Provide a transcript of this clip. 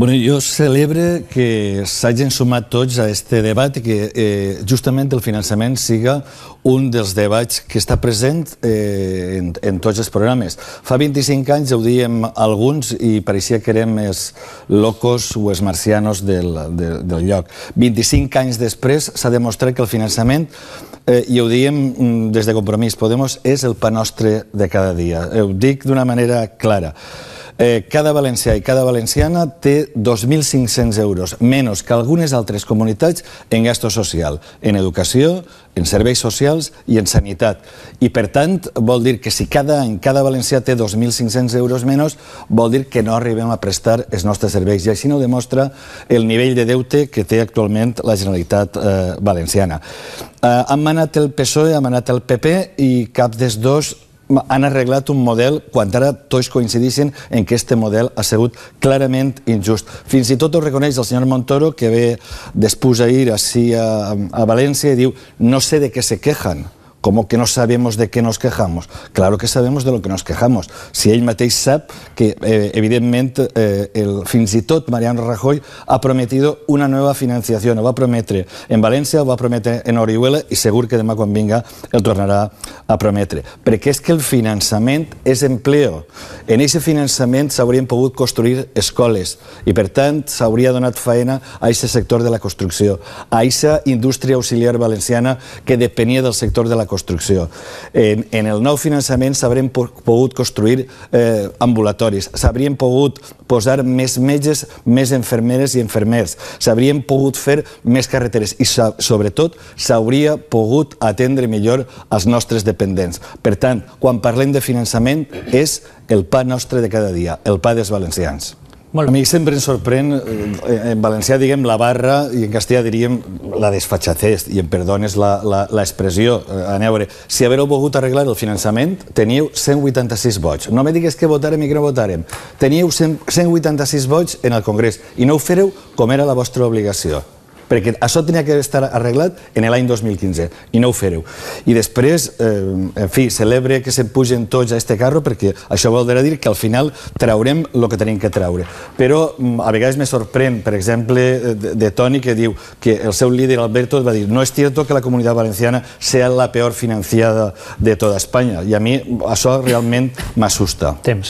Bueno, jo celebro que s'hagin sumat tots a aquest debat i que eh, justament el finançament siga un dels debats que està present eh, en, en tots els programes. Fa 25 anys ja ho diem alguns i pareixia que érem els locos o els marcianos del, de, del lloc. 25 anys després s'ha demostrat que el finançament eh, i ho diem mm, des de Compromís Podemos, és el pa nostre de cada dia. Ho dic d'una manera clara eh, cada valencià i cada valenciana té 2.500 euros, menys que algunes altres comunitats en gasto social, en educació, en serveis socials i en sanitat. I, per tant, vol dir que si cada any cada valencià té 2.500 euros menys, vol dir que no arribem a prestar els nostres serveis. I així no demostra el nivell de deute que té actualment la Generalitat eh, Valenciana. Eh, han manat el PSOE, han manat el PP i cap dels dos han arreglat un model quan ara tots coincidissin en que este model ha sigut clarament injust. Fins i tot ho reconeix el senyor Montoro, que ve després ir a, a València i diu no sé de què se quejan. ¿Cómo que no sabemos de què nos quejamos? Claro que sabemos de lo que nos quejamos. Si ell mateix sap que, eh, evidentment, eh, el, fins i tot Mariano Rajoy ha prometido una nova financiació. Ho va prometre en València, ho va prometre en Orihuela i segur que demà quan vinga el tornarà a prometre. Perquè és que el finançament és empleo. En aquest finançament s'haurien pogut construir escoles i, per tant, s'hauria donat feina a aquest sector de la construcció, a aquesta indústria auxiliar valenciana que depenia del sector de la construcció. En, en el nou finançament s'haurien pogut construir eh, ambulatoris, s'haurien pogut posar més metges, més enfermeres i enfermers, s'haurien pogut fer més carreteres i, sobretot, s'hauria pogut atendre millor els nostres dependents. Per tant, quan parlem de finançament, és el pa nostre de cada dia, el pa dels valencians. Molt bé. A mi sempre em sorprèn, eh, en valencià diguem la barra i en castellà diríem la desfatxacés, i em perdones l'expressió. Eh, a veure, si haureu volgut arreglar el finançament, teníeu 186 vots. No me digues que votarem i que no votarem. Teníeu 186 vots en el Congrés i no ho fereu com era la vostra obligació perquè això tenia que estar arreglat en l'any 2015, i no ho fareu. I després, eh, en fi, celebre que se pugen tots a este carro, perquè això vol dir que al final traurem el que tenim que traure. Però mm, a vegades me sorprèn, per exemple, eh, de, de Toni, que diu que el seu líder, Alberto, va dir no és cierto que la comunitat valenciana sea la peor financiada de tota Espanya. I a mi això realment m'assusta. Temps.